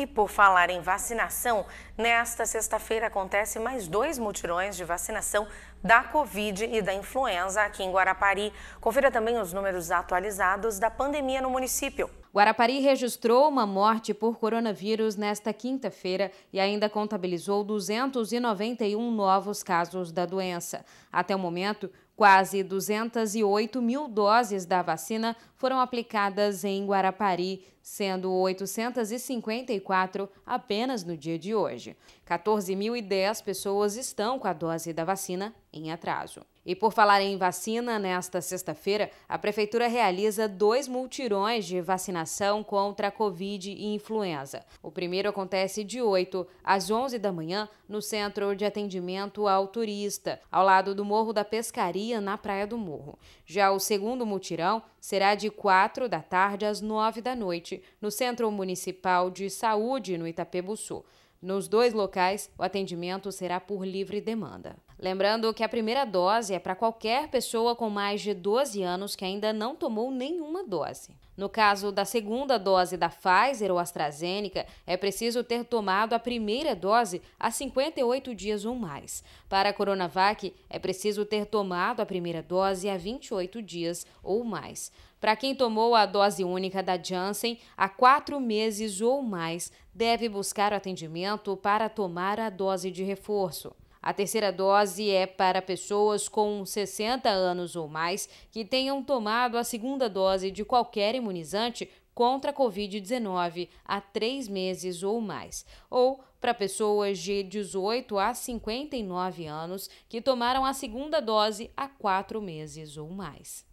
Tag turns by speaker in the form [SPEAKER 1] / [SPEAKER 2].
[SPEAKER 1] E por falar em vacinação, nesta sexta-feira acontece mais dois mutirões de vacinação da Covid e da influenza aqui em Guarapari. Confira também os números atualizados da pandemia no município.
[SPEAKER 2] Guarapari registrou uma morte por coronavírus nesta quinta-feira e ainda contabilizou 291 novos casos da doença. Até o momento, Quase 208 mil doses da vacina foram aplicadas em Guarapari, sendo 854 apenas no dia de hoje. 14.010 pessoas estão com a dose da vacina em atraso. E por falar em vacina, nesta sexta-feira, a Prefeitura realiza dois multirões de vacinação contra a Covid e influenza. O primeiro acontece de 8 às 11 da manhã no Centro de Atendimento ao Turista, ao lado do Morro da Pescaria dia na Praia do Morro. Já o segundo mutirão será de 4 da tarde às 9 da noite, no Centro Municipal de Saúde, no Itapebuçu. Nos dois locais, o atendimento será por livre demanda. Lembrando que a primeira dose é para qualquer pessoa com mais de 12 anos que ainda não tomou nenhuma dose. No caso da segunda dose da Pfizer ou AstraZeneca, é preciso ter tomado a primeira dose há 58 dias ou mais. Para a Coronavac, é preciso ter tomado a primeira dose há 28 dias ou mais. Para quem tomou a dose única da Janssen há quatro meses ou mais, deve buscar atendimento para tomar a dose de reforço. A terceira dose é para pessoas com 60 anos ou mais que tenham tomado a segunda dose de qualquer imunizante contra a Covid-19 há três meses ou mais, ou para pessoas de 18 a 59 anos que tomaram a segunda dose há quatro meses ou mais.